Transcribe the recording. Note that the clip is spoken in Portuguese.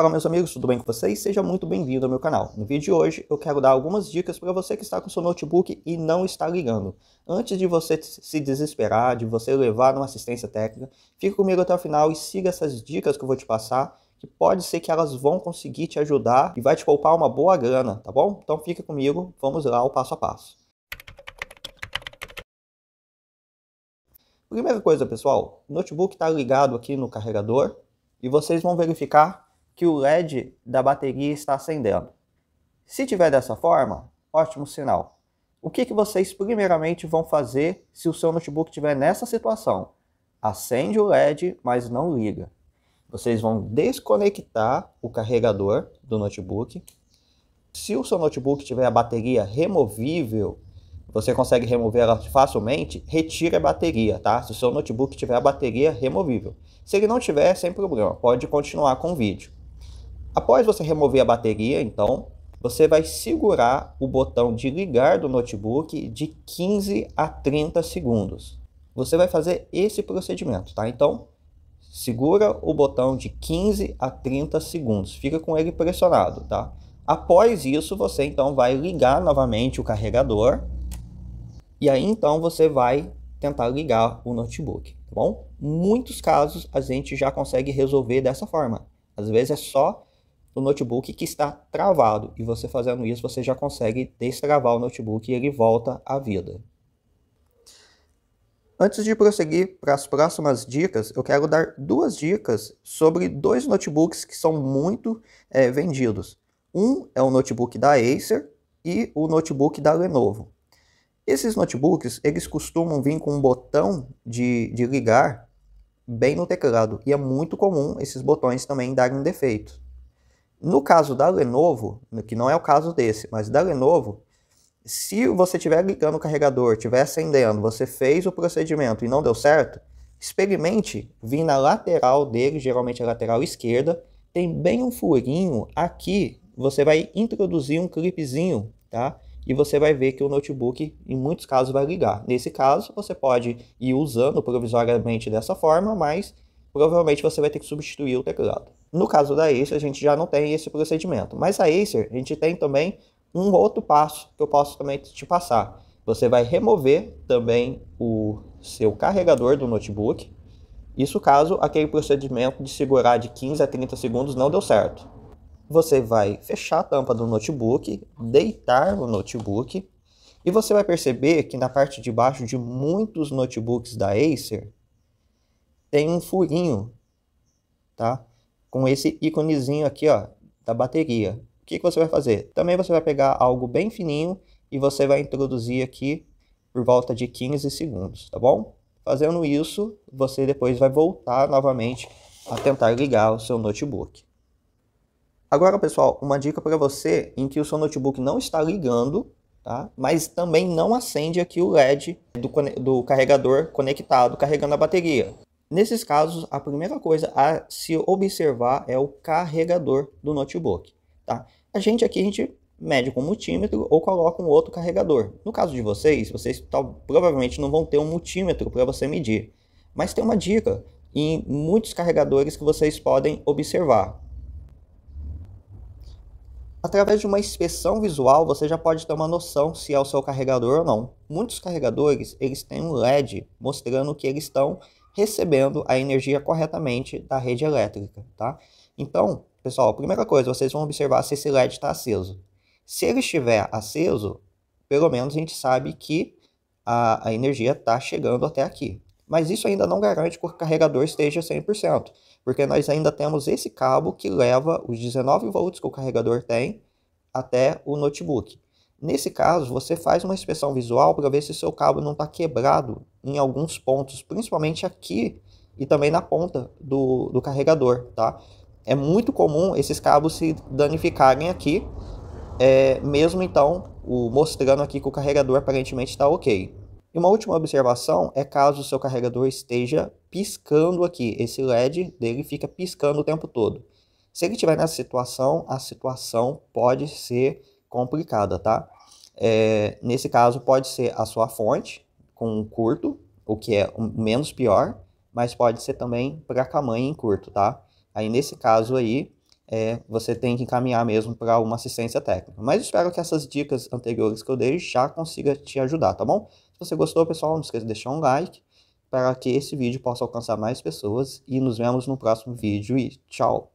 Fala meus amigos, tudo bem com vocês? Seja muito bem-vindo ao meu canal. No vídeo de hoje eu quero dar algumas dicas para você que está com seu notebook e não está ligando. Antes de você se desesperar, de você levar uma assistência técnica, fique comigo até o final e siga essas dicas que eu vou te passar, que pode ser que elas vão conseguir te ajudar e vai te poupar uma boa grana, tá bom? Então fica comigo, vamos lá o passo a passo. Primeira coisa pessoal, o notebook está ligado aqui no carregador e vocês vão verificar que o LED da bateria está acendendo. Se tiver dessa forma, ótimo sinal. O que, que vocês primeiramente vão fazer se o seu notebook estiver nessa situação? Acende o LED, mas não liga. Vocês vão desconectar o carregador do notebook. Se o seu notebook tiver a bateria removível, você consegue remover ela facilmente, retire a bateria, tá? Se o seu notebook tiver a bateria removível. Se ele não tiver, sem problema, pode continuar com o vídeo. Após você remover a bateria, então, você vai segurar o botão de ligar do notebook de 15 a 30 segundos. Você vai fazer esse procedimento, tá? Então, segura o botão de 15 a 30 segundos, fica com ele pressionado, tá? Após isso, você então vai ligar novamente o carregador e aí então você vai tentar ligar o notebook, tá bom? Muitos casos a gente já consegue resolver dessa forma. Às vezes é só do notebook que está travado. E você fazendo isso, você já consegue destravar o notebook e ele volta à vida. Antes de prosseguir para as próximas dicas, eu quero dar duas dicas sobre dois notebooks que são muito é, vendidos. Um é o notebook da Acer e o notebook da Lenovo. Esses notebooks, eles costumam vir com um botão de, de ligar bem no teclado, e é muito comum esses botões também darem defeito. No caso da Lenovo, que não é o caso desse, mas da Lenovo, se você estiver ligando o carregador, estiver acendendo, você fez o procedimento e não deu certo, experimente vir na lateral dele, geralmente a lateral esquerda, tem bem um furinho aqui, você vai introduzir um clipezinho, tá? E você vai ver que o notebook, em muitos casos, vai ligar. Nesse caso, você pode ir usando provisoriamente dessa forma, mas provavelmente você vai ter que substituir o teclado. No caso da Acer, a gente já não tem esse procedimento, mas a Acer, a gente tem também um outro passo que eu posso também te passar. Você vai remover também o seu carregador do notebook, isso caso aquele procedimento de segurar de 15 a 30 segundos não deu certo. Você vai fechar a tampa do notebook, deitar o notebook, e você vai perceber que na parte de baixo de muitos notebooks da Acer, tem um furinho, tá? Com esse íconezinho aqui, ó, da bateria. O que, que você vai fazer? Também você vai pegar algo bem fininho e você vai introduzir aqui por volta de 15 segundos, tá bom? Fazendo isso, você depois vai voltar novamente a tentar ligar o seu notebook. Agora, pessoal, uma dica para você em que o seu notebook não está ligando, tá? mas também não acende aqui o LED do, do carregador conectado, carregando a bateria. Nesses casos, a primeira coisa a se observar é o carregador do notebook. Tá? A gente aqui a gente mede com multímetro ou coloca um outro carregador. No caso de vocês, vocês provavelmente não vão ter um multímetro para você medir. Mas tem uma dica em muitos carregadores que vocês podem observar. Através de uma inspeção visual, você já pode ter uma noção se é o seu carregador ou não. Muitos carregadores, eles têm um LED mostrando que eles estão recebendo a energia corretamente da rede elétrica, tá? Então, pessoal, primeira coisa, vocês vão observar se esse LED está aceso. Se ele estiver aceso, pelo menos a gente sabe que a, a energia está chegando até aqui. Mas isso ainda não garante que o carregador esteja 100%, porque nós ainda temos esse cabo que leva os 19 volts que o carregador tem até o notebook. Nesse caso, você faz uma inspeção visual para ver se seu cabo não está quebrado em alguns pontos, principalmente aqui e também na ponta do, do carregador, tá? É muito comum esses cabos se danificarem aqui, é, mesmo então o, mostrando aqui que o carregador aparentemente está ok. E uma última observação é caso o seu carregador esteja piscando aqui, esse LED dele fica piscando o tempo todo. Se ele estiver nessa situação, a situação pode ser complicada, tá? É, nesse caso, pode ser a sua fonte, com um curto, o que é menos pior, mas pode ser também para camanha em curto, tá? Aí nesse caso aí, é, você tem que encaminhar mesmo para uma assistência técnica. Mas espero que essas dicas anteriores que eu dei já consiga te ajudar, tá bom? Se você gostou, pessoal, não esqueça de deixar um like para que esse vídeo possa alcançar mais pessoas e nos vemos no próximo vídeo e tchau!